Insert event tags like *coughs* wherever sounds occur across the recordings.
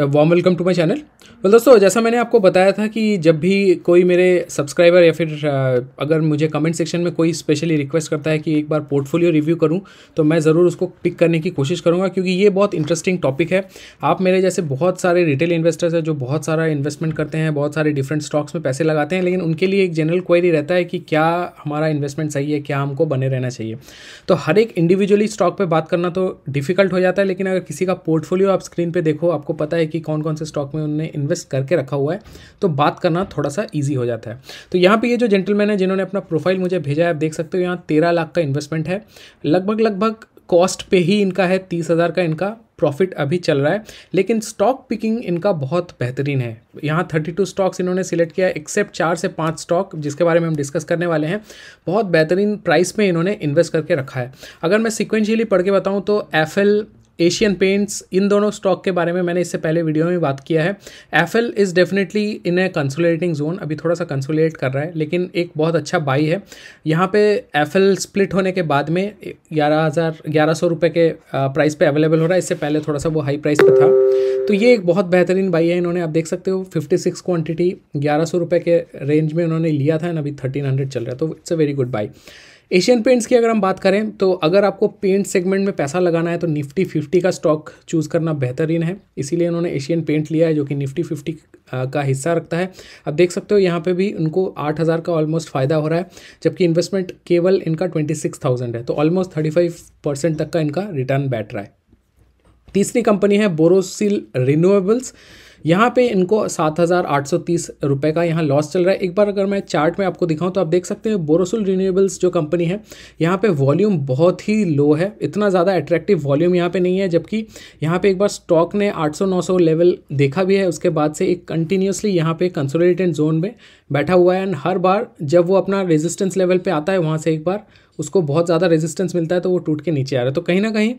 warm welcome to my channel well दोस्तों जैसा मैंने आपको बताया था कि जब भी कोई मेरे सब्सक्राइबर या फिर uh, अगर मुझे कमेंट सेक्शन में कोई स्पेशली रिक्वेस्ट करता है कि एक बार पोर्टफोलियो रिव्यू करूं तो मैं ज़रूर उसको पिक करने की कोशिश करूंगा क्योंकि ये बहुत इंटरेस्टिंग टॉपिक है आप मेरे जैसे बहुत सारे रिटेल इन्वेस्टर्स हैं जो बहुत सारा इन्वेस्टमेंट करते हैं बहुत सारे डिफरेंट स्टॉक्स में पैसे लगाते हैं लेकिन उनके लिए एक जनरल क्वेरी रहता है कि क्या हमारा इन्वेस्टमेंट सही है क्या हमको बने रहना चाहिए तो हर एक इंडिविजुअली स्टॉक पर बात करना तो डिफिकल्ट हो जाता है लेकिन अगर किसी का पोर्टफोलियो आप स्क्रीन पर देखो आपको पता है है कि कौन कौन से स्टॉक में उन्होंने इन्वेस्ट करके रखा हुआ है तो बात करना थोड़ा सा ईजी हो जाता है तो यहाँ पर ये जो जेंटलमैन है जिन्होंने अपना प्रोफाइल मुझे भेजा है आप देख सकते हो यहाँ तेरह लाख का इन्वेस्टमेंट है लगभग लगभग कॉस्ट पे ही इनका है तीस हज़ार का इनका प्रॉफिट अभी चल रहा है लेकिन स्टॉक पिकिंग इनका बहुत बेहतरीन है यहाँ 32 स्टॉक्स इन्होंने सिलेक्ट किया एक्सेप्ट चार से पांच स्टॉक जिसके बारे में हम डिस्कस करने वाले हैं बहुत बेहतरीन प्राइस में इन्होंने इन्वेस्ट करके रखा है अगर मैं सिक्वेंशियली पढ़ के बताऊँ तो एफ एशियन पेंट्स इन दोनों स्टॉक के बारे में मैंने इससे पहले वीडियो में बात किया है F L is definitely in a consolidating zone अभी थोड़ा सा कंसोलेट कर रहा है लेकिन एक बहुत अच्छा बाई है यहाँ पे एफ एल स्प्लिट होने के बाद में ग्यारह हज़ार ग्यारह सौ रुपये के प्राइस पे अवेलेबल हो रहा है इससे पहले थोड़ा सा वो हाई प्राइस पर था तो ये एक बहुत बेहतरीन बाई है इन्होंने आप देख सकते हो फिफ्टी सिक्स क्वान्टिटी ग्यारह सौ रुपये के रेंज में उन्होंने लिया था एंड अभी थर्टीन हंड्रेड चल रहा है तो it's a very good buy Asian Paints की अगर हम बात करें तो अगर आपको पेंट सेगमेंट में पैसा लगाना है तो निफ्टी फिफ्टी का स्टॉक चूज़ करना बेहतरीन है इसीलिए उन्होंने एशियन पेंट लिया है जो कि निफ्टी फिफ्टी का हिस्सा रखता है आप देख सकते हो यहाँ पे भी उनको आठ हज़ार का ऑलमोस्ट फ़ायदा हो रहा है जबकि इन्वेस्टमेंट केवल इनका ट्वेंटी सिक्स थाउजेंड है तो ऑलमोस्ट थर्टी फाइव परसेंट तक का इनका रिटर्न बैठ रहा है तीसरी कंपनी है बोरोसिल रिन्यूएबल्स यहाँ पे इनको सात हज़ार आठ सौ तीस रुपये का यहाँ लॉस चल रहा है एक बार अगर मैं चार्ट में आपको दिखाऊँ तो आप देख सकते हैं बोरोसुल रिन्यूएबल्स जो कंपनी है यहाँ पे वॉल्यूम बहुत ही लो है इतना ज़्यादा अट्रैक्टिव वॉल्यूम यहाँ पे नहीं है जबकि यहाँ पे एक बार स्टॉक ने आठ सौ लेवल देखा भी है उसके बाद से एक कंटिन्यूसली यहाँ पे कंसोलिडेटेड जोन में बैठा हुआ है एंड हर बार जब वो अपना रेजिस्टेंस लेवल पे आता है वहाँ से एक बार उसको बहुत ज़्यादा रेजिस्टेंस मिलता है तो वो टूट के नीचे आ रहा है तो कहीं ना कहीं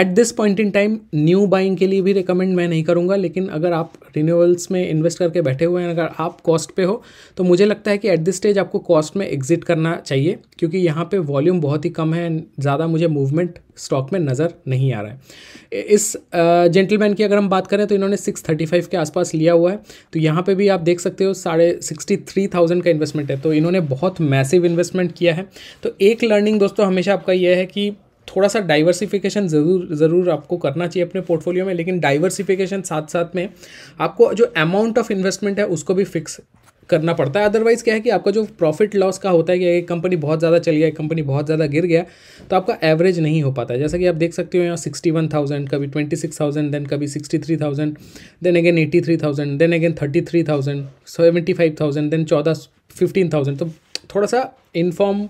at this point in time new buying के लिए भी रिकमेंड मैं नहीं करूँगा लेकिन अगर आप रिन्यूअल्स में इन्वेस्ट करके बैठे हुए हैं अगर आप कॉस्ट पे हो तो मुझे लगता है कि एट दिस स्टेज आपको कॉस्ट में एग्जिट करना चाहिए क्योंकि यहाँ पे वॉल्यूम बहुत ही कम है ज़्यादा मुझे मूवमेंट स्टॉक में नज़र नहीं आ रहा है इस जेंटलमैन की अगर हम बात करें तो इन्होंने सिक्स थर्टी फाइव के आसपास लिया हुआ है तो यहाँ पे भी आप देख सकते हो साढ़े सिक्सटी थ्री थाउजेंड का इन्वेस्टमेंट है तो इन्होंने बहुत मैसिव इन्वेस्टमेंट किया है तो एक लर्निंग दोस्तों हमेशा आपका यह है कि थोड़ा सा डाइवर्सिफिकेशन ज़रूर ज़रूर आपको करना चाहिए अपने पोर्टफोलियो में लेकिन डाइवर्सिफिकेशन साथ साथ में आपको जो अमाउंट ऑफ इन्वेस्टमेंट है उसको भी फिक्स करना पड़ता है अदरवाइज़ क्या है कि आपका जो प्रॉफिट लॉस का होता है कि एक कंपनी बहुत ज़्यादा चली गया कंपनी बहुत ज़्यादा गिर गया तो आपका एवरेज नहीं हो पाता है जैसा कि आप देख सकते हो यहाँ सिक्सटी वन थाउजेंड कभी ट्वेंटी सिक्स थाउजेंड देन कभी sixty three thousand then again eighty three thousand then again thirty three thousand seventy five thousand then चौदह फिफ्टीन थाउजेंड तो थोड़ा सा इनफॉर्म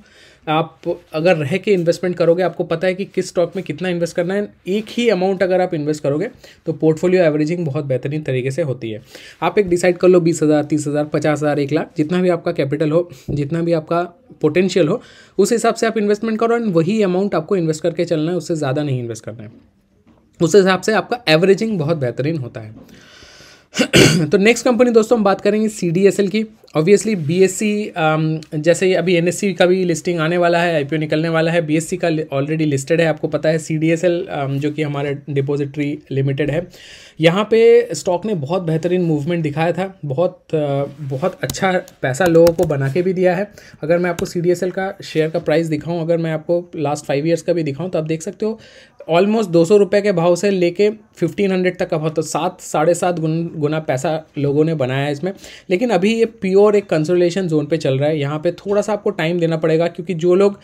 आप अगर रह के इन्वेस्टमेंट करोगे आपको पता है कि किस स्टॉक में कितना इन्वेस्ट करना है एक ही अमाउंट अगर आप इन्वेस्ट करोगे तो पोर्टफोलियो एवरेजिंग बहुत बेहतरीन तरीके से होती है आप एक डिसाइड कर लो बीस हज़ार तीस हज़ार पचास हज़ार एक लाख जितना भी आपका कैपिटल हो जितना भी आपका पोटेंशियल हो उस हिसाब से आप इन्वेस्टमेंट करो एंड वही अमाउंट आपको इन्वेस्ट करके चलना है उससे ज़्यादा नहीं इन्वेस्ट करना है उस हिसाब से आपका एवरेजिंग बहुत बेहतरीन होता है *clears throat* तो नेक्स्ट कंपनी दोस्तों हम बात करेंगे सी की ऑब्वियसली बीएससी um, जैसे अभी एनएससी का भी लिस्टिंग आने वाला है आईपीओ निकलने वाला है बीएससी का ऑलरेडी लिस्टेड है आपको पता है सीडीएसएल um, जो कि हमारे डिपॉजिटरी लिमिटेड है यहाँ पे स्टॉक ने बहुत बेहतरीन मूवमेंट दिखाया था बहुत uh, बहुत अच्छा पैसा लोगों को बना के भी दिया है अगर मैं आपको सी का शेयर का प्राइस दिखाऊँ अगर मैं आपको लास्ट फाइव ईयर्स का भी दिखाऊँ तो आप देख सकते हो ऑलमोस्ट दो सौ रुपये के भाव से लेके फिफ्टीन हंड्रेड तक का भाव तो सात साढ़े सात गुना पैसा लोगों ने बनाया है इसमें लेकिन अभी ये प्योर और एक कंसोलेशन जोन पे चल रहा है यहाँ पे थोड़ा सा आपको टाइम देना पड़ेगा क्योंकि जो लोग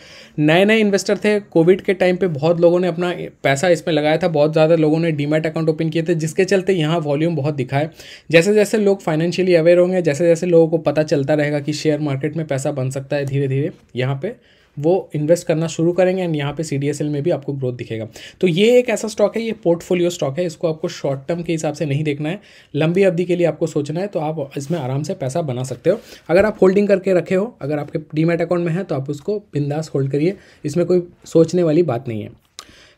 नए नए इन्वेस्टर थे कोविड के टाइम पे बहुत लोगों ने अपना पैसा इसमें लगाया था बहुत ज़्यादा लोगों ने डीमेट अकाउंट ओपन किए थे जिसके चलते यहाँ वॉल्यूम बहुत दिखा है जैसे जैसे लोग फाइनेंशियली अवेयर होंगे जैसे जैसे लोगों को पता चलता रहेगा कि शेयर मार्केट में पैसा बन सकता है धीरे धीरे यहाँ पर वो इन्वेस्ट करना शुरू करेंगे एंड यहाँ पे सी में भी आपको ग्रोथ दिखेगा तो ये एक ऐसा स्टॉक है ये पोर्टफोलियो स्टॉक है इसको आपको शॉर्ट टर्म के हिसाब से नहीं देखना है लंबी अवधि के लिए आपको सोचना है तो आप इसमें आराम से पैसा बना सकते हो अगर आप होल्डिंग करके रखे हो अगर आपके डीमेट अकाउंट में है तो आप उसको बिंदास होल्ड करिए इसमें कोई सोचने वाली बात नहीं है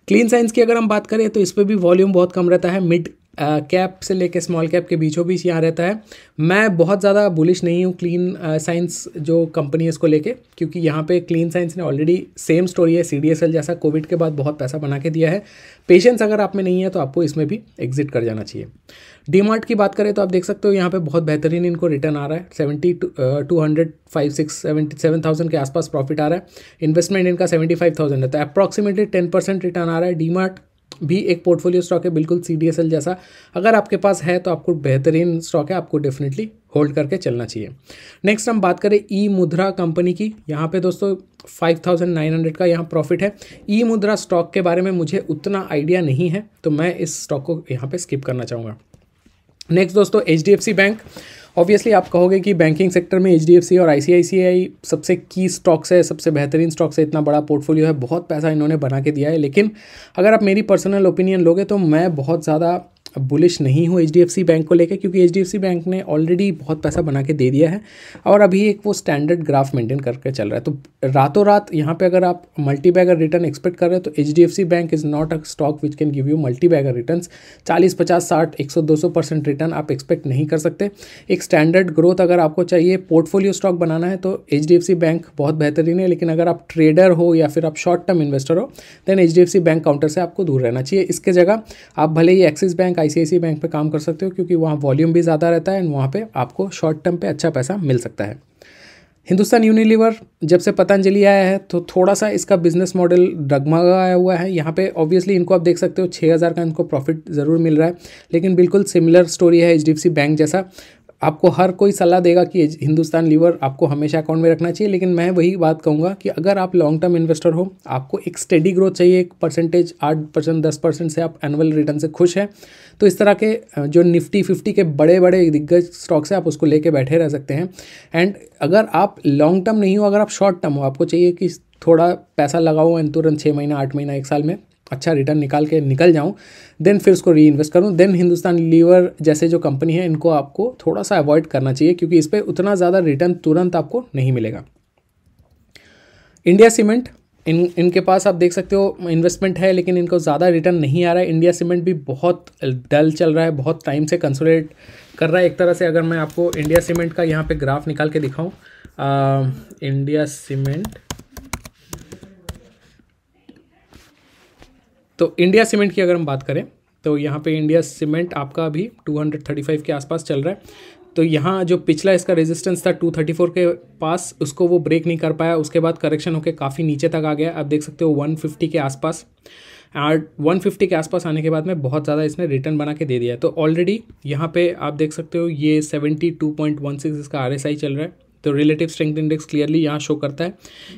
क्लीन साइंस की अगर हम बात करें तो इस पर भी वॉल्यूम बहुत कम रहता है मिड कैप से लेके स्मॉल कैप के बीचों बीच यहाँ रहता है मैं बहुत ज़्यादा बुलिश नहीं हूँ क्लीन साइंस जो कंपनी है इसको लेके क्योंकि यहाँ पे क्लीन साइंस ने ऑलरेडी सेम स्टोरी है सी जैसा कोविड के बाद बहुत पैसा बना के दिया है पेशेंस अगर आप में नहीं है तो आपको इसमें भी एग्जिट कर जाना चाहिए डी की बात करें तो आप देख सकते हो यहाँ पर बहुत बेहतरीन इनको रिटर्न आ रहा है seventy two hundred five six seventy seven thousand के आसपास प्रॉफिट आ रहा है इन्वेस्टमेंट इनका सेवेंटी फाइव थाउजेंड रहता है अप्रॉक्सीमेटली टेन परसेंट रिटर्न आ रहा है डी भी एक पोर्टफोलियो स्टॉक है बिल्कुल सी जैसा अगर आपके पास है तो आपको बेहतरीन स्टॉक है आपको डेफिनेटली होल्ड करके चलना चाहिए नेक्स्ट हम बात करें ई मुद्रा कंपनी की यहाँ पे दोस्तों 5,900 का यहाँ प्रॉफिट है ई मुद्रा स्टॉक के बारे में मुझे उतना आइडिया नहीं है तो मैं इस स्टॉक को यहाँ पे स्किप करना चाहूँगा नेक्स्ट दोस्तों एच बैंक ऑब्वियसली आप कहोगे कि बैंकिंग सेक्टर में एच और आई सबसे की स्टॉक्स है सबसे बेहतरीन स्टॉक्स है इतना बड़ा पोर्टफोलियो है बहुत पैसा इन्होंने बना के दिया है लेकिन अगर आप मेरी पर्सनल ओपिनियन लोगे तो मैं बहुत ज़्यादा बुलिश नहीं हूँ एच बैंक को लेकर क्योंकि एच बैंक ने ऑलरेडी बहुत पैसा बना के दे दिया है और अभी एक वो स्टैंडर्ड ग्राफ मेंटेन करके चल रहा है तो रातों रात यहाँ पे अगर आप मल्टी बैगर रिटर्न एक्सपेक्ट कर रहे हैं तो H bank is not a stock which can give you multibagger return चालीस पचास साठ एक सौ दो सौ परसेंट रिटर्न आप एक्सपेक्ट नहीं कर सकते एक स्टैंडर्ड ग्रोथ अगर आपको चाहिए पोर्टफोलियो स्टॉक बनाना है तो एच बैंक बहुत बेहतरीन है लेकिन अगर आप ट्रेडर हो या फिर आप शॉर्ट टर्म इन्वेस्टर हो देन एच बैंक काउंटर से आपको दूर रहना चाहिए इसके जगह आप भले ही एक्सिस बैंक आई बैंक में काम कर सकते हो क्योंकि वहाँ वॉल्यूम भी ज़्यादा रहता है एंड वहाँ पर आपको शॉर्ट टर्म पर अच्छा पैसा मिल सकता है हिंदुस्तान यूनिलीवर जब से पतंजलि आया है तो थोड़ा सा इसका बिजनेस मॉडल डगमगाया हुआ है यहाँ पे ऑब्वियसली इनको आप देख सकते हो छः हज़ार का इनको प्रॉफिट ज़रूर मिल रहा है लेकिन बिल्कुल सिमिलर स्टोरी है एच बैंक जैसा आपको हर कोई सलाह देगा कि हिंदुस्तान लीवर आपको हमेशा अकाउंट में रखना चाहिए लेकिन मैं वही बात कहूँगा कि अगर आप लॉन्ग टर्म इन्वेस्टर हो आपको एक स्टडी ग्रोथ चाहिए एक परसेंटेज आठ परसेंट दस परसेंट से आप एनुअल रिटर्न से खुश हैं तो इस तरह के जो निफ्टी फिफ्टी के बड़े बड़े दिग्गज स्टॉक्स हैं आप उसको लेके बैठे रह सकते हैं एंड अगर आप लॉन्ग टर्म नहीं हो अगर आप शॉर्ट टर्म हो आपको चाहिए कि थोड़ा पैसा लगाओ एंड तुरंत छः महीना आठ महीना एक साल में अच्छा रिटर्न निकाल के निकल जाऊँ देन फिर उसको री इन्वेस्ट करूँ देन हिंदुस्तान लीवर जैसे जो कंपनी है इनको आपको थोड़ा सा अवॉइड करना चाहिए क्योंकि इस पर उतना ज़्यादा रिटर्न तुरंत आपको नहीं मिलेगा इंडिया सीमेंट इन इनके पास आप देख सकते हो इन्वेस्टमेंट है लेकिन इनको ज़्यादा रिटर्न नहीं आ रहा है इंडिया सीमेंट भी बहुत डल चल रहा है बहुत टाइम से कंसोलिडेट कर रहा है एक तरह से अगर मैं आपको इंडिया सीमेंट का यहाँ पे ग्राफ निकाल के दिखाऊँ इंडिया सीमेंट तो इंडिया सीमेंट की अगर हम बात करें तो यहाँ पे इंडिया सीमेंट आपका अभी 235 के आसपास चल रहा है तो यहाँ जो पिछला इसका रेजिस्टेंस था 234 के पास उसको वो ब्रेक नहीं कर पाया उसके बाद करेक्शन होकर काफ़ी नीचे तक आ गया आप देख सकते हो 150 के आसपास और 150 के आसपास आने के बाद में बहुत ज़्यादा इसने रिटर्न बना के दे दिया तो ऑलरेडी यहाँ पर आप देख सकते हो ये सेवेंटी इसका आर चल रहा है तो रिलेटिव स्ट्रेंथ इंडेक्स क्लियरली यहाँ शो करता है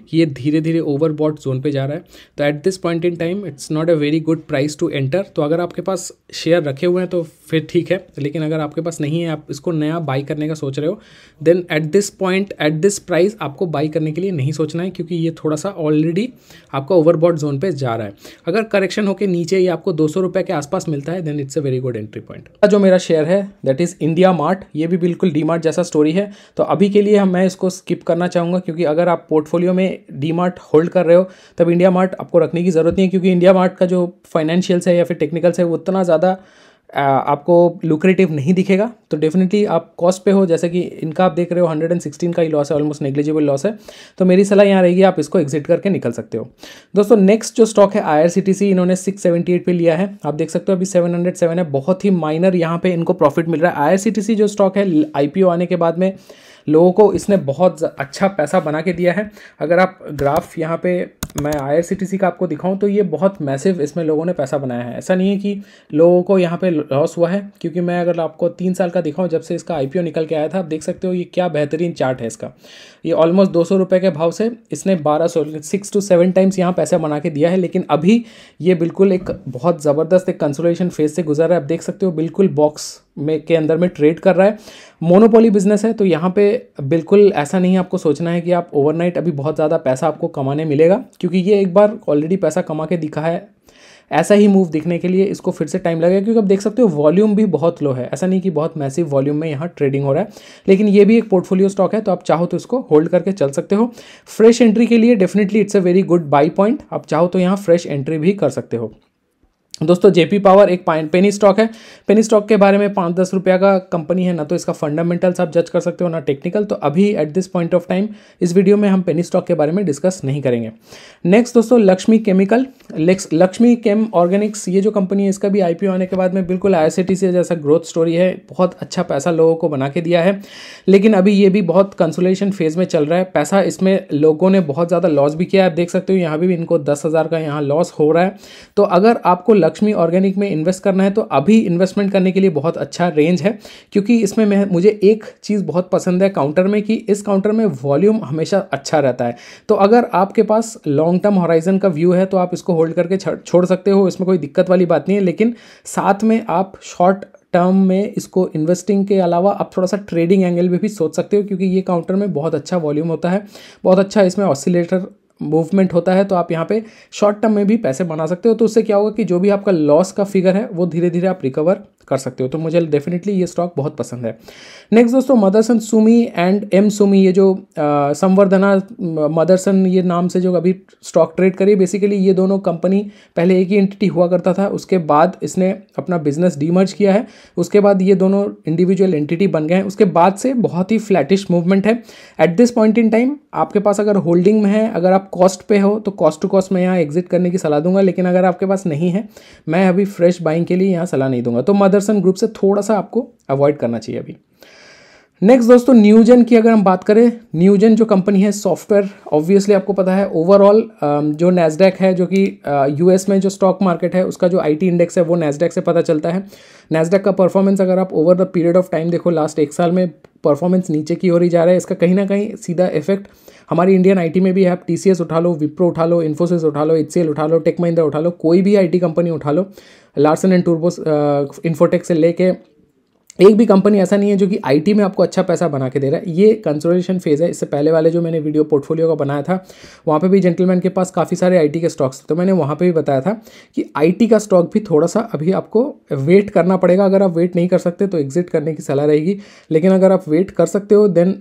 कि ये धीरे धीरे ओवरबॉट जोन पे जा रहा है तो at this point in time it's not a very good price to enter तो अगर आपके पास शेयर रखे हुए हैं तो फिर ठीक है लेकिन अगर आपके पास नहीं है आप इसको नया बाई करने का सोच रहे हो then at this point at this price आपको बाई करने के लिए नहीं सोचना है क्योंकि ये थोड़ा सा ऑलरेडी आपका ओवरबॉड जोन पे जा रहा है अगर करेक्शन होकर नीचे ये आपको दो सौ के आसपास मिलता है then it's a very good entry point जो मेरा शेयर है दैट इज़ इंडिया मार्ट ये भी बिल्कुल डी मार्ट जैसा स्टोरी है तो अभी के लिए मैं इसको स्किप करना चाहूँगा क्योंकि अगर आप पोर्टफोलियो में डी मार्ट होल्ड कर रहे हो तब इंडिया मार्ट आपको रखने की ज़रूरत नहीं है क्योंकि इंडिया मार्ट का जो फाइनेंशियल्स है या फिर टेक्निकल्स है वो उतना ज़्यादा आपको लुक्रेटिव नहीं दिखेगा तो डेफिनेटली आप कॉस्ट पे हो जैसे कि इनका आप देख रहे हो 116 का ही लॉस है ऑलमोस्ट नेग्लिजिबल लॉस है तो मेरी सलाह यहाँ रहेगी आप इसको एग्जिट करके निकल सकते हो दोस्तों नेक्स्ट जो स्टॉक है आई इन्होंने 678 पे लिया है आप देख सकते हो अभी 707 है बहुत ही माइनर यहाँ पर इनको प्रॉफिट मिल रहा है आई जो स्टॉक है आई आने के बाद में लोगों को इसने बहुत अच्छा पैसा बना के दिया है अगर आप ग्राफ यहाँ पर मैं आई का आपको दिखाऊं तो ये बहुत मैसिव इसमें लोगों ने पैसा बनाया है ऐसा नहीं है कि लोगों को यहाँ पे लॉस हुआ है क्योंकि मैं अगर आपको तीन साल का दिखाऊं जब से इसका आईपीओ निकल के आया था आप देख सकते हो ये क्या बेहतरीन चार्ट है इसका ये ऑलमोस्ट दो सौ के भाव से इसने बारह सौ सिक्स टू सेवन टाइम्स यहाँ पैसा बना के दिया है लेकिन अभी ये बिल्कुल एक बहुत ज़बरदस्त एक कंसोलेशन फेज से रहा है आप देख सकते हो बिल्कुल बॉक्स में के अंदर में ट्रेड कर रहा है मोनोपोली बिजनेस है तो यहाँ पे बिल्कुल ऐसा नहीं आपको सोचना है कि आप ओवरनाइट अभी बहुत ज़्यादा पैसा आपको कमाने मिलेगा क्योंकि ये एक बार ऑलरेडी पैसा कमा के दिखा है ऐसा ही मूव दिखने के लिए इसको फिर से टाइम लगेगा क्योंकि आप देख सकते हो वॉल्यूम भी बहुत लो है ऐसा नहीं कि बहुत मैसिव वॉल्यूम में यहाँ ट्रेडिंग हो रहा है लेकिन ये भी एक पोर्टफोलियो स्टॉक है तो आप चाहो तो इसको होल्ड करके चल सकते हो फ्रेश एंट्री के लिए definitely it's a very good buy point आप चाहो तो यहाँ फ्रेश एंट्री भी कर सकते हो दोस्तों जेपी पावर एक पेनी स्टॉक है पेनी स्टॉक के बारे में पाँच दस रुपया का कंपनी है ना तो इसका फंडामेंटल्स आप जज कर सकते हो ना टेक्निकल तो अभी at this point of time इस वीडियो में हम पेनी स्टॉक के बारे में डिस्कस नहीं करेंगे नेक्स्ट दोस्तों Laxmi chemical Laxmi chem organics ये जो कंपनी है इसका भी आई आने के बाद में बिल्कुल आई से जैसा ग्रोथ स्टोरी है बहुत अच्छा पैसा लोगों को बना के दिया है लेकिन अभी ये भी बहुत कंसोलेशन फेज़ में चल रहा है पैसा इसमें लोगों ने बहुत ज़्यादा लॉस भी किया है आप देख सकते हो यहाँ भी इनको दस का यहाँ लॉस हो रहा है तो अगर आपको लक्ष्मी ऑर्गेनिक में इन्वेस्ट करना है तो अभी इन्वेस्टमेंट करने के लिए बहुत अच्छा रेंज है क्योंकि इसमें मैं मुझे एक चीज़ बहुत पसंद है काउंटर में कि इस काउंटर में वॉल्यूम हमेशा अच्छा रहता है तो अगर आपके पास लॉन्ग टर्म हॉराइजन का व्यू है तो आप इसको होल्ड करके छोड़ सकते हो इसमें कोई दिक्कत वाली बात नहीं है लेकिन साथ में आप शॉर्ट टर्म में इसको इन्वेस्टिंग के अलावा आप थोड़ा सा ट्रेडिंग एंगल भी, भी सोच सकते हो क्योंकि ये काउंटर में बहुत अच्छा वॉल्यूम होता है बहुत अच्छा इसमें ऑसिलेटर मूवमेंट होता है तो आप यहाँ पे शॉर्ट टर्म में भी पैसे बना सकते हो तो उससे क्या होगा कि जो भी आपका लॉस का फिगर है वो धीरे धीरे आप रिकवर कर सकते हो तो मुझे डेफिनेटली ये स्टॉक बहुत पसंद है नेक्स्ट दोस्तों मदरसन सुमी एंड एम सुमी ये जो आ, संवर्धना मदरसन ये नाम से जो अभी स्टॉक ट्रेड करी बेसिकली ये दोनों कंपनी पहले एक ही एंटिटी हुआ करता था उसके बाद इसने अपना बिजनेस डीमर्ज किया है उसके बाद ये दोनों इंडिविजुअल एंटिटी बन गए हैं उसके बाद से बहुत ही फ्लैटिश मूवमेंट है at this point in time आपके पास अगर होल्डिंग में है अगर आप कॉस्ट पे हो तो कॉस्ट टू कॉस्ट मैं यहाँ एग्जिट करने की सलाह दूंगा लेकिन अगर आपके पास नहीं है मैं अभी फ्रेश बाइंग के लिए यहाँ सलाह नहीं दूंगा तो मदर आदर्शन ग्रुप से थोड़ा सा आपको अवॉइड करना चाहिए अभी नेक्स्ट दोस्तों न्यूजन की अगर हम बात करें न्यूजन जो कंपनी है सॉफ्टवेयर ऑब्वियसली आपको पता है ओवरऑल um, जो नैसडेक है जो कि यूएस uh, में जो स्टॉक मार्केट है उसका जो आईटी इंडेक्स है वो नैसडेक से पता चलता है नैसडेक का परफॉर्मेंस अगर आप over the period of time देखो लास्ट एक साल में परफॉर्मेंस नीचे की ओर ही जा रहा है इसका कहीं ना कहीं सीधा इफेक्ट हमारी इंडियन आईटी में भी है आप टीसीएस उठा लो विप्रो उठा लो इन्फोसिस उठा लो एच उठा लो टेक महिंद्रा उठा लो कोई भी आईटी कंपनी उठा लो लार्सन एंड टूर्बोस इन्फोटेक से लेके एक भी कंपनी ऐसा नहीं है जो कि आईटी में आपको अच्छा पैसा बना के दे रहा है ये कंसोलिडेशन फेज़ है इससे पहले वाले जो मैंने वीडियो पोर्टफोलियो का बनाया था वहाँ पे भी जेंटलमैन के पास काफ़ी सारे आईटी के स्टॉक्स थे तो मैंने वहाँ पे भी बताया था कि आईटी का स्टॉक भी थोड़ा सा अभी आपको वेट करना पड़ेगा अगर आप वेट नहीं कर सकते तो एग्जिट करने की सलाह रहेगी लेकिन अगर आप वेट कर सकते हो then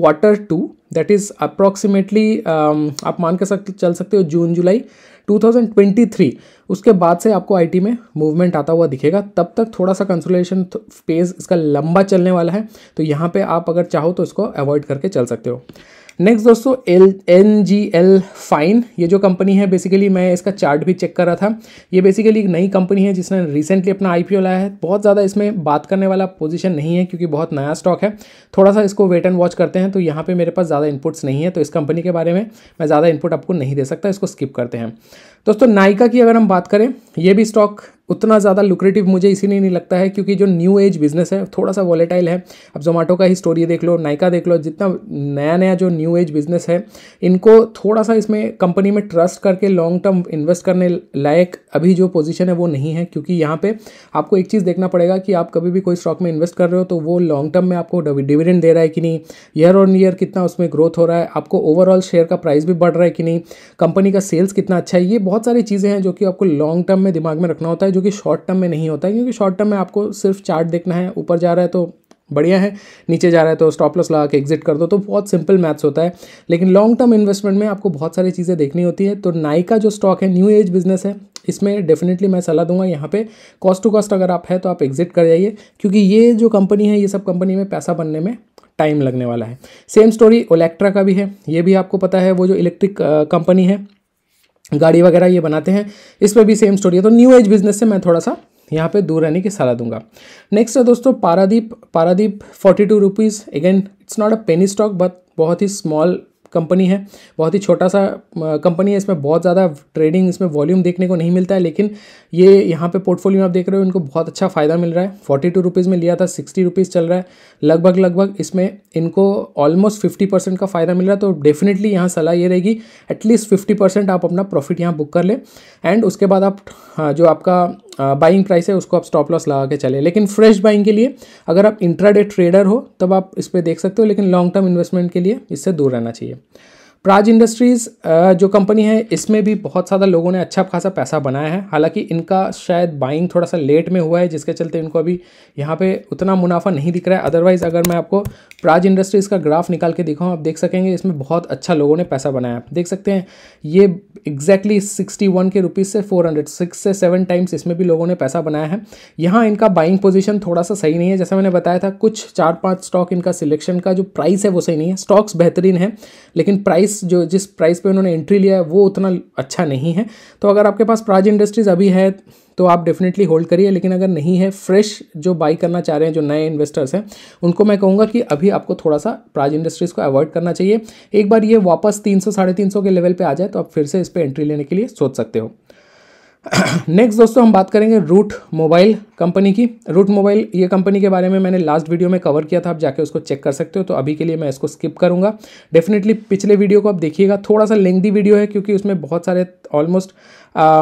quarter two that is approximately आप मान कर सकते चल सकते हो जून जुलाई 2023 उसके बाद से आपको आईटी में मूवमेंट आता हुआ दिखेगा तब तक थोड़ा सा कंसोलेशन फेज़ इसका लंबा चलने वाला है तो यहाँ पे आप अगर चाहो तो इसको अवॉइड करके चल सकते हो नेक्स्ट दोस्तों L N G L fine ये जो कंपनी है बेसिकली मैं इसका चार्ट भी चेक कर रहा था ये बेसिकली एक नई कंपनी है जिसने रिसेंटली अपना आई पी लाया है बहुत ज़्यादा इसमें बात करने वाला पोजीशन नहीं है क्योंकि बहुत नया स्टॉक है थोड़ा सा इसको वेट एंड वॉच करते हैं तो यहाँ पर मेरे पास ज़्यादा इनपुट्स नहीं है तो इस कंपनी के बारे में मैं ज़्यादा इनपुट आपको नहीं दे सकता इसको स्किप करते हैं दोस्तों नायका की अगर हम बात करें ये भी स्टॉक उतना ज़्यादा लुक्रेटिव मुझे इसीलिए नहीं लगता है क्योंकि जो न्यू एज बिज़नेस है थोड़ा सा वॉलेटाइल है अब जोमेटो का ही स्टोरी देख लो नाइका देख लो जितना नया नया जो न्यू एज बिज़नेस है इनको थोड़ा सा इसमें कंपनी में ट्रस्ट करके लॉन्ग टर्म इन्वेस्ट करने लायक अभी जो पोजीशन है वो नहीं है क्योंकि यहाँ पर आपको एक चीज़ देखना पड़ेगा कि आप कभी भी कोई स्टॉक में इन्वेस्ट कर रहे हो तो वो लॉन्ग टर्म में आपको डिविडेंड दे रहा है कि नहीं ईयर ऑन ईयर कितना उसमें ग्रोथ हो रहा है आपको ओवरऑल शेयर का प्राइस भी बढ़ रहा है कि नहीं कंपनी का सेल्स कितना अच्छा है ये बहुत सारी चीज़ें हैं जो कि आपको लॉन्ग टर्म में दिमाग में रखना होता है जो कि शॉर्ट टर्म में नहीं होता है क्योंकि शॉर्ट टर्म में आपको सिर्फ चार्ट देखना है ऊपर जा रहा है तो बढ़िया है नीचे जा रहा है तो स्टॉप लॉस लगा के एग्जिट कर दो तो बहुत सिंपल मैथ्स होता है लेकिन लॉन्ग टर्म इन्वेस्टमेंट में आपको बहुत सारी चीज़ें देखनी होती तो है तो का जो स्टॉक है न्यू एज बिजनेस है इसमें डेफिनेटली मैं सलाह दूंगा यहाँ पे कॉस्ट टू कॉस्ट अगर आप है तो आप एग्जिट कर जाइए क्योंकि ये जो कंपनी है ये सब कंपनी में पैसा बनने में टाइम लगने वाला है सेम स्टोरी ओलेक्ट्रा का भी है ये भी आपको पता है वो जो इलेक्ट्रिक कंपनी है गाड़ी वगैरह ये बनाते हैं इस पर भी सेम स्टोरी है तो न्यू एज बिजनेस से मैं थोड़ा सा यहाँ पे दूर रहने की सलाह दूंगा नेक्स्ट है दोस्तों Paradeep Paradeep forty two rupees again it's not a penny stock but बहुत ही स्मॉल कंपनी है बहुत ही छोटा सा कंपनी है इसमें बहुत ज़्यादा ट्रेडिंग इसमें वॉल्यूम देखने को नहीं मिलता है लेकिन ये यहाँ पे पोर्टफोलियो आप देख रहे हो इनको बहुत अच्छा फ़ायदा मिल रहा है फोर्टी टू रुपीज़ में लिया था सिक्सटी रुपीज़ चल रहा है लगभग लगभग इसमें इनको ऑलमोस्ट फिफ्टी परसेंट का फ़ायदा मिल रहा है तो डेफिनेटली यहाँ सलाह ये रहेगी एटलीस्ट फिफ्टी परसेंट आप अपना प्रॉफिट यहाँ बुक कर लें एंड उसके बाद आप हाँ, जो आपका बाइंग प्राइस है उसको आप स्टॉप लॉस लगा के चले लेकिन फ्रेश बाइंग के लिए अगर आप इंट्राडे ट्रेडर हो तब आप इस पर देख सकते हो लेकिन लॉन्ग टर्म इन्वेस्टमेंट के लिए इससे दूर रहना चाहिए प्राज इंडस्ट्रीज़ जो कंपनी है इसमें भी बहुत सारा लोगों ने अच्छा खासा पैसा बनाया है हालांकि इनका शायद बाइंग थोड़ा सा लेट में हुआ है जिसके चलते इनको अभी यहाँ पे उतना मुनाफा नहीं दिख रहा है अदरवाइज़ अगर मैं आपको प्राज इंडस्ट्रीज़ का ग्राफ निकाल के दिखाऊँ आप देख सकेंगे इसमें बहुत अच्छा लोगों ने पैसा बनाया है देख सकते हैं ये एग्जैक्टली सिक्सटी वन के रुपीज़ से फोर हंड्रेड सिक्स से सेवन टाइम्स इसमें भी लोगों ने पैसा बनाया है यहाँ इनका बाइंग पोजिशन थोड़ा सा सही नहीं है जैसा मैंने बताया था कुछ चार पाँच स्टॉक इनका सिलेक्शन का जो प्राइस है वो सही नहीं है स्टॉक्स बेहतरीन है लेकिन प्राइस प्राइस जो जिस प्राइस पे उन्होंने एंट्री लिया है वो उतना अच्छा नहीं है तो अगर आपके पास प्राज इंडस्ट्रीज़ अभी है तो आप डेफिनेटली होल्ड करिए लेकिन अगर नहीं है फ्रेश जो बाई करना चाह रहे हैं जो नए इन्वेस्टर्स हैं उनको मैं कहूँगा कि अभी आपको थोड़ा सा प्राज इंडस्ट्रीज़ को अवॉइड करना चाहिए एक बार ये वापस तीन सौ साढ़े तीन सौ के लेवल पर आ जाए तो आप फिर से इस पर एंट्री लेने के लिए सोच सकते हो नेक्स्ट *coughs* दोस्तों हम बात करेंगे रूट मोबाइल कंपनी की रूट मोबाइल ये कंपनी के बारे में मैंने लास्ट वीडियो में कवर किया था आप जाके उसको चेक कर सकते हो तो अभी के लिए मैं इसको स्किप करूँगा डेफिनेटली पिछले वीडियो को आप देखिएगा थोड़ा सा लेंदी वीडियो है क्योंकि उसमें बहुत सारे ऑलमोस्ट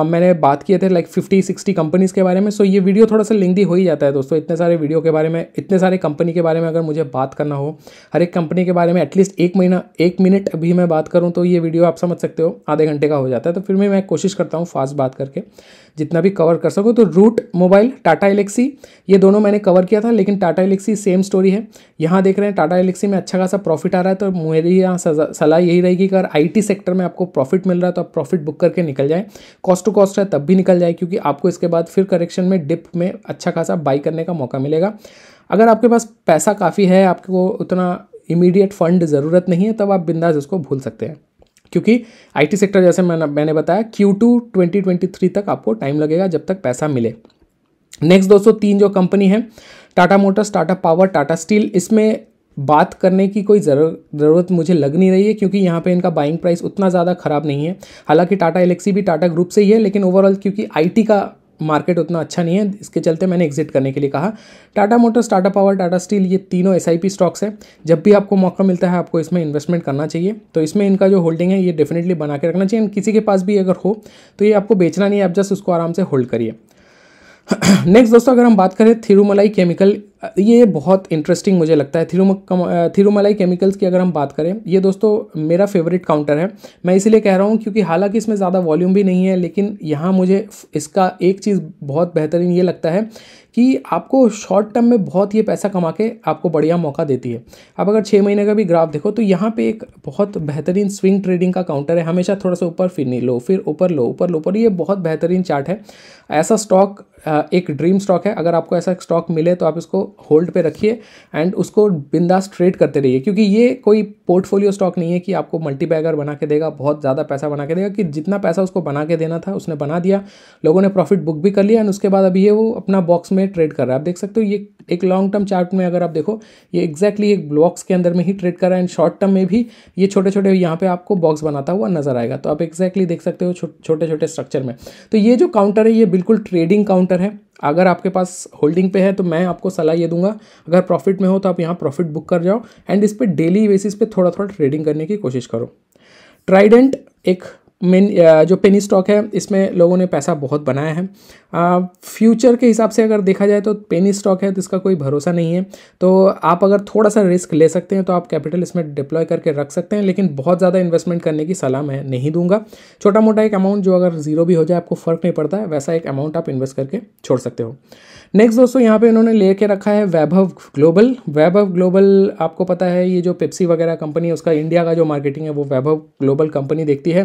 मैंने बात किए थे लाइक फिफ्टी सिक्सटी कंपनीज़ के बारे में सो ये वीडियो थोड़ा सा लेंदी हो ही जाता है दोस्तों इतने सारे वीडियो के बारे में इतने सारे कंपनी के बारे में अगर मुझे बात करना हो हर एक कंपनी के बारे में एटलीस्ट एक महीना एक मिनट अभी मैं बात करूँ तो ये वीडियो आप समझ सकते हो आधे घंटे का हो जाता है तो फिर भी मैं कोशिश करता हूँ फास्ट बात करके जितना भी कवर कर सको तो रूट मोबाइल टाटा एलेक्सी ये दोनों मैंने कवर किया था लेकिन टाटा एलेक्सी सेम स्टोरी है यहाँ देख रहे हैं टाटा एलेक्सी में अच्छा खासा प्रॉफिट आ रहा है तो मेरी यहाँ सलाह यही रहेगी कि अगर आई सेक्टर में आपको प्रॉफिट मिल रहा है तो आप प्रॉफिट बुक करके निकल जाएँ कॉस्ट टू कॉस्ट है तब भी निकल जाए क्योंकि आपको इसके बाद फिर करेक्शन में डिप में अच्छा खासा बाई करने का मौका मिलेगा अगर आपके पास पैसा काफ़ी है आपको उतना इमीडिएट फंड ज़रूरत नहीं है तब आप बिंदास उसको भूल सकते हैं क्योंकि आईटी सेक्टर जैसे मैंने मैंने बताया Q two twenty twenty three तक आपको टाइम लगेगा जब तक पैसा मिले नेक्स्ट दोस्तों तीन जो कंपनी है Tata Motors Tata Power Tata Steel इसमें बात करने की कोई ज़रूरत मुझे लग नहीं रही है क्योंकि यहाँ पे इनका बाइंग प्राइस उतना ज़्यादा ख़राब नहीं है हालांकि टाटा एलेक्सी भी टाटा ग्रुप से ही है लेकिन ओवरऑल क्योंकि आईटी का मार्केट उतना अच्छा नहीं है इसके चलते मैंने एग्जिट करने के लिए कहा Tata Motors Tata Power Tata Steel ये तीनों एस स्टॉक्स है जब भी आपको मौका मिलता है आपको इसमें इन्वेस्टमेंट करना चाहिए तो इसमें इनका जो होल्डिंग है ये डेफिनेटली बना के रखना चाहिए किसी के पास भी अगर हो तो ये आपको बेचना नहीं है आप जस्ट उसको आराम से होल्ड करिए नेक्स्ट *clears throat* दोस्तों अगर हम बात करें थिरुमलाई केमिकल ये बहुत इंटरेस्टिंग मुझे लगता है थिरुम थिरुमलाई केमिकल्स की अगर हम बात करें ये दोस्तों मेरा फेवरेट काउंटर है मैं इसीलिए कह रहा हूँ क्योंकि हालांकि इसमें ज़्यादा वॉल्यूम भी नहीं है लेकिन यहाँ मुझे इसका एक चीज़ बहुत बेहतरीन ये लगता है कि आपको शॉर्ट टर्म में बहुत ये पैसा कमा के आपको बढ़िया मौका देती है अब अगर छः महीने का भी ग्राफ देखो तो यहाँ पे एक बहुत बेहतरीन स्विंग ट्रेडिंग का काउंटर है हमेशा थोड़ा सा ऊपर फिर नहीं लो फिर ऊपर लो ऊपर लो ऊपर ये बहुत बेहतरीन चार्ट है ऐसा स्टॉक एक ड्रीम स्टॉक है अगर आपको ऐसा स्टॉक मिले तो आप इसको होल्ड पे रखिए एंड उसको बिंदास ट्रेड करते रहिए क्योंकि ये कोई पोर्टफोलियो स्टॉक नहीं है कि आपको मल्टी बैगर बना के देगा बहुत ज़्यादा पैसा बना के देगा कि जितना पैसा उसको बना के देना था उसने बना दिया लोगों ने प्रॉफिट बुक भी कर लिया एंड उसके बाद अभी ये वो अपना बॉक्स में में ट्रेड कर रहा है आप देख सकते हो ये एक लॉन्ग टर्म चार्ट में अगर आप देखो ये एक्जैक्टली exactly एक ब्लॉक्स के अंदर में ही ट्रेड कर रहा है एंड शॉर्ट टर्म में भी ये छोटे छोटे यहाँ पे आपको बॉक्स बनाता हुआ नजर आएगा तो आप एक्जैक्टली exactly देख सकते हो छोटे छोटे स्ट्रक्चर में तो ये जो काउंटर है ये बिल्कुल ट्रेडिंग काउंटर है अगर आपके पास होल्डिंग पे है तो मैं आपको सलाह ये दूंगा अगर प्रॉफिट में हो तो आप यहाँ प्रॉफिट बुक कर जाओ एंड इस पर डेली बेसिस पे थोड़ा थोड़ा ट्रेडिंग करने की कोशिश करो ट्राइडेंट एक मेन जो पेनी स्टॉक है इसमें लोगों ने पैसा बहुत बनाया है फ्यूचर के हिसाब से अगर देखा जाए तो पेनी स्टॉक है तो इसका कोई भरोसा नहीं है तो आप अगर थोड़ा सा रिस्क ले सकते हैं तो आप कैपिटल इसमें डिप्लॉय करके रख सकते हैं लेकिन बहुत ज़्यादा इन्वेस्टमेंट करने की सलाह मैं नहीं दूंगा छोटा मोटा एक अमाउंट जो अगर ज़ीरो भी हो जाए आपको फ़र्क नहीं पड़ता है वैसा एक अमाउंट आप इन्वेस्ट करके छोड़ सकते हो नेक्स्ट दोस्तों यहाँ पे इन्होंने ले के रखा है वैभव ग्लोबल वैभव ग्लोबल आपको पता है ये जो पेप्सी वगैरह कंपनी है उसका इंडिया का जो मार्केटिंग है वो वैभव ग्लोबल कंपनी देखती है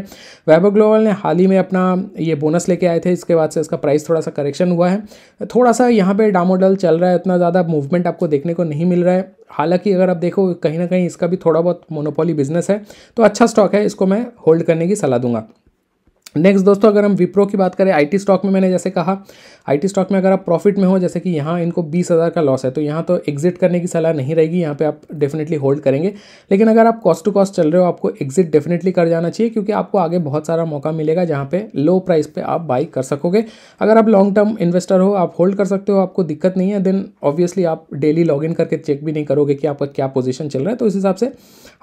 वैभव ग्लोबल ने हाल ही में अपना ये बोनस लेके आए थे इसके बाद से इसका प्राइस थोड़ा सा करेक्शन हुआ है थोड़ा सा यहाँ पर डामोडल चल रहा है इतना ज़्यादा मूवमेंट आपको देखने को नहीं मिल रहा है हालांकि अगर आप देखो कहीं ना कहीं इसका भी थोड़ा बहुत मोनोपोली बिजनेस है तो अच्छा स्टॉक है इसको मैं होल्ड करने की सलाह दूंगा नेक्स्ट दोस्तों अगर हम विप्रो की बात करें आईटी स्टॉक में मैंने जैसे कहा आईटी स्टॉक में अगर आप प्रॉफिट में हो जैसे कि यहाँ इनको बीस हज़ार का लॉस है तो यहाँ तो एग्जिट करने की सलाह नहीं रहेगी यहाँ पे आप डेफिनेटली होल्ड करेंगे लेकिन अगर आप कॉस्ट टू कॉस्ट चल रहे हो आपको एग्जिट डेफिनेटली कर जाना चाहिए क्योंकि आपको आगे बहुत सारा मौका मिलेगा जहाँ पर लो प्राइस पर आप बाई कर सकोगे अगर आप लॉन्ग टर्म इन्वेस्टर हो आप होल्ड कर सकते हो आपको दिक्कत नहीं है देन ऑब्वियसली आप डेली लॉग करके चेक भी नहीं करोगे कि आपका क्या पोजिशन चल रहा है तो इस हिसाब से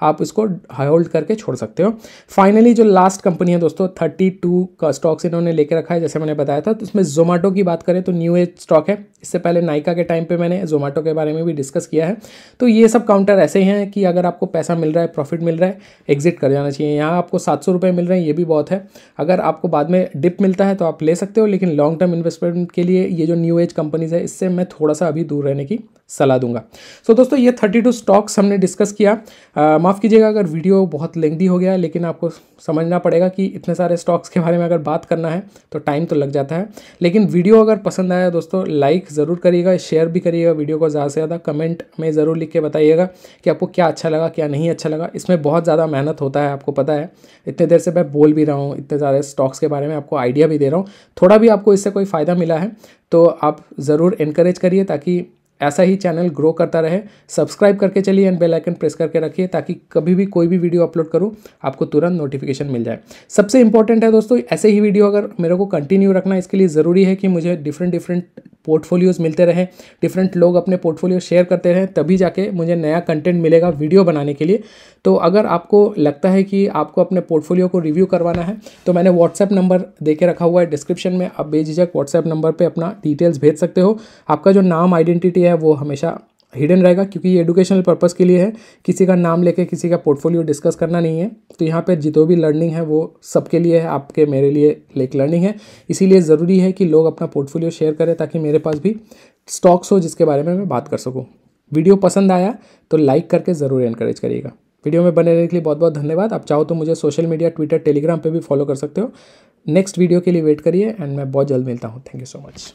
आप इसको होल्ड करके छोड़ सकते हो फाइनली जो लास्ट कंपनी है दोस्तों थर्टी टू का स्टॉक्स इन्होंने लेके रखा है जैसे मैंने बताया था तो उसमें जोमेटो की बात करें तो न्यू एज स्टॉक है इससे पहले नाइका के टाइम पे मैंने जोमेटो के बारे में भी डिस्कस किया है तो ये सब काउंटर ऐसे हैं कि अगर आपको पैसा मिल रहा है प्रॉफिट मिल रहा है एग्जिट कर जाना चाहिए यहाँ आपको सात सौ मिल रहे हैं ये भी बहुत है अगर आपको बाद में डिप मिलता है तो आप ले सकते हो लेकिन लॉन्ग टर्म इन्वेस्टमेंट के लिए ये जो न्यू एज कंपनीज है इससे मैं थोड़ा सा अभी दूर रहने की सलाह दूंगा सो so, दोस्तों ये थर्टी टू स्टॉक्स हमने डिस्कस किया माफ़ कीजिएगा अगर वीडियो बहुत लेंदी हो गया लेकिन आपको समझना पड़ेगा कि इतने सारे स्टॉक्स के बारे में अगर बात करना है तो टाइम तो लग जाता है लेकिन वीडियो अगर पसंद आया दोस्तों लाइक ज़रूर करिएगा शेयर भी करिएगा वीडियो को ज़्यादा से ज़्यादा कमेंट में ज़रूर लिख के बताइएगा कि आपको क्या अच्छा लगा क्या नहीं अच्छा लगा इसमें बहुत ज़्यादा मेहनत होता है आपको पता है इतने देर से मैं बोल भी रहा हूँ इतने सारे स्टॉक्स के बारे में आपको आइडिया भी दे रहा हूँ थोड़ा भी आपको इससे कोई फ़ायदा मिला है तो आप ज़रूर इनक्रेज करिए ताकि ऐसा ही चैनल ग्रो करता रहे सब्सक्राइब करके चलिए एंड बेल आइकन प्रेस करके रखिए ताकि कभी भी कोई भी वीडियो अपलोड करूँ आपको तुरंत नोटिफिकेशन मिल जाए सबसे इंपॉर्टेंट है दोस्तों ऐसे ही वीडियो अगर मेरे को कंटिन्यू रखना इसके लिए ज़रूरी है कि मुझे डिफरेंट डिफरेंट पोर्टफोलियोज़ मिलते रहे डिफरेंट लोग अपने पोर्टफोलियो शेयर करते रहें तभी जाके मुझे नया कंटेंट मिलेगा वीडियो बनाने के लिए तो अगर आपको लगता है कि आपको अपने पोर्टफोलियो को रिव्यू करवाना है तो मैंने व्हाट्सएप नंबर दे के रखा हुआ है डिस्क्रिप्शन में आप बेझिझक व्हाट्सएप नंबर पर अपना डिटेल्स भेज सकते हो आपका जो नाम आइडेंटिटी है वो हमेशा हिडन रहेगा क्योंकि ये एडुकेशनल पर्पस के लिए है किसी का नाम लेके किसी का पोर्टफोलियो डिस्कस करना नहीं है तो यहाँ पे जितो भी लर्निंग है वो सबके लिए है आपके मेरे लिए लेक लर्निंग है इसीलिए ज़रूरी है कि लोग अपना पोर्टफोलियो शेयर करें ताकि मेरे पास भी स्टॉक्स हो जिसके बारे में मैं बात कर सकूँ वीडियो पसंद आया तो लाइक करके ज़रूर इनकरेज करिएगा वीडियो में बने रहने के लिए बहुत बहुत धन्यवाद आप चाहो तो मुझे सोशल मीडिया ट्विटर टेलीग्राम पर भी फॉलो कर सकते हो नेक्स्ट वीडियो के लिए वेट करिए एंड मैं बहुत जल्द मिलता हूँ थैंक यू सो मच